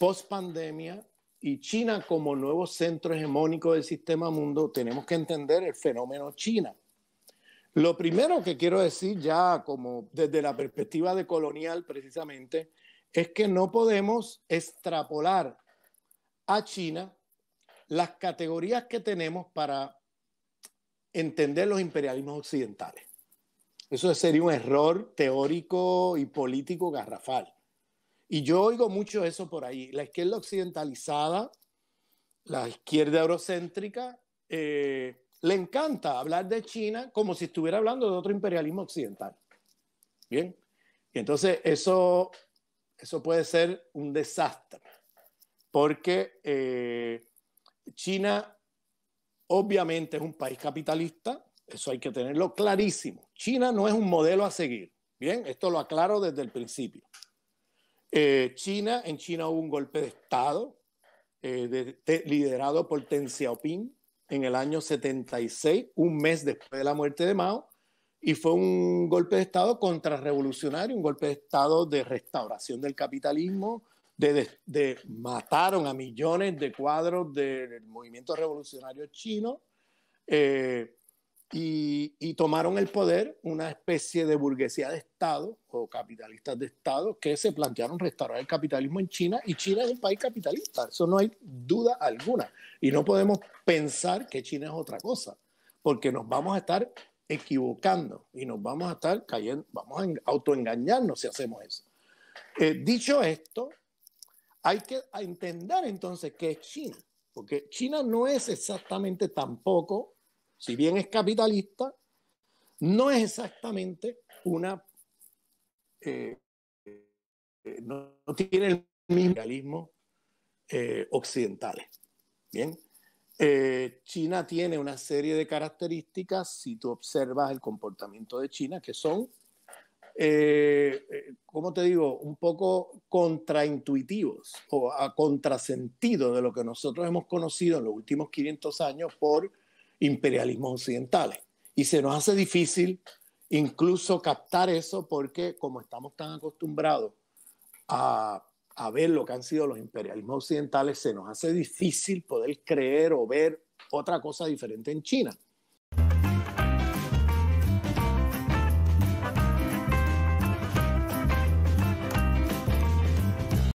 post pandemia y China como nuevo centro hegemónico del sistema mundo, tenemos que entender el fenómeno China. Lo primero que quiero decir ya como desde la perspectiva de colonial precisamente es que no podemos extrapolar a China las categorías que tenemos para entender los imperialismos occidentales. Eso sería un error teórico y político garrafal. Y yo oigo mucho eso por ahí. La izquierda occidentalizada, la izquierda eurocéntrica, eh, le encanta hablar de China como si estuviera hablando de otro imperialismo occidental. Bien. Y entonces eso, eso puede ser un desastre, porque eh, China obviamente es un país capitalista, eso hay que tenerlo clarísimo. China no es un modelo a seguir. Bien, esto lo aclaro desde el principio. Eh, China, en China hubo un golpe de Estado eh, liderado por Deng Xiaoping en el año 76, un mes después de la muerte de Mao, y fue un golpe de Estado contrarrevolucionario, un golpe de Estado de restauración del capitalismo, de, mataron a millones de cuadros del movimiento revolucionario chino. Eh, y, tomaron el poder una especie de burguesía de Estado o capitalistas de Estado que se plantearon restaurar el capitalismo en China y China es un país capitalista, eso no hay duda alguna. Y no podemos pensar que China es otra cosa, porque nos vamos a estar equivocando y nos vamos a estar cayendo, vamos a autoengañarnos si hacemos eso. Eh, dicho esto, hay que entender entonces qué es China, porque China no es exactamente tampoco si bien es capitalista, no es exactamente una... Eh, eh, no, tiene el mismo realismo eh, occidental. Bien. China tiene una serie de características, si tú observas el comportamiento de China, que son, como ¿cómo te digo?, un poco contraintuitivos o a contrasentido de lo que nosotros hemos conocido en los últimos 500 años por imperialismos occidentales. Y se nos hace difícil incluso captar eso porque como estamos tan acostumbrados a, a, ver lo que han sido los imperialismos occidentales, se nos hace difícil poder creer o ver otra cosa diferente en China.